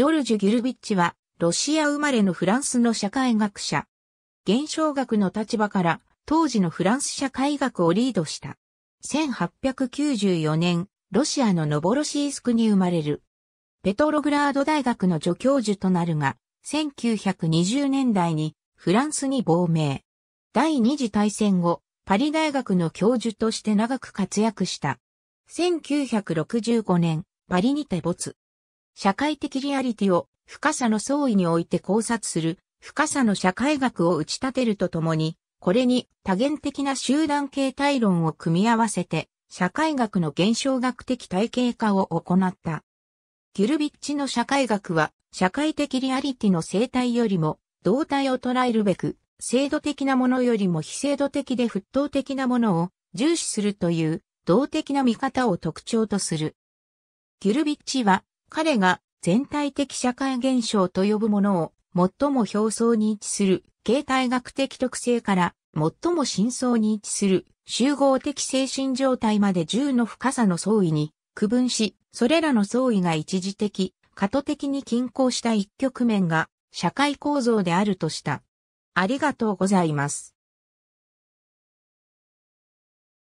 ジョルジュ・ギルビッチは、ロシア生まれのフランスの社会学者。現象学の立場から、当時のフランス社会学をリードした。1894年、ロシアのノボロシースクに生まれる。ペトログラード大学の助教授となるが、1920年代にフランスに亡命。第二次大戦後、パリ大学の教授として長く活躍した。1965年、パリにて没。社会的リアリティを深さの相違において考察する深さの社会学を打ち立てるとともに、これに多元的な集団形態論を組み合わせて、社会学の現象学的体系化を行った。ギュルビッチの社会学は、社会的リアリティの生態よりも、動態を捉えるべく、制度的なものよりも非制度的で沸騰的なものを重視するという動的な見方を特徴とする。ギュルビッチは彼が全体的社会現象と呼ぶものを最も表層に位置する形態学的特性から最も深層に位置する集合的精神状態まで10の深さの相違に区分し、それらの相違が一時的、過渡的に均衡した一局面が社会構造であるとした。ありがとうございます。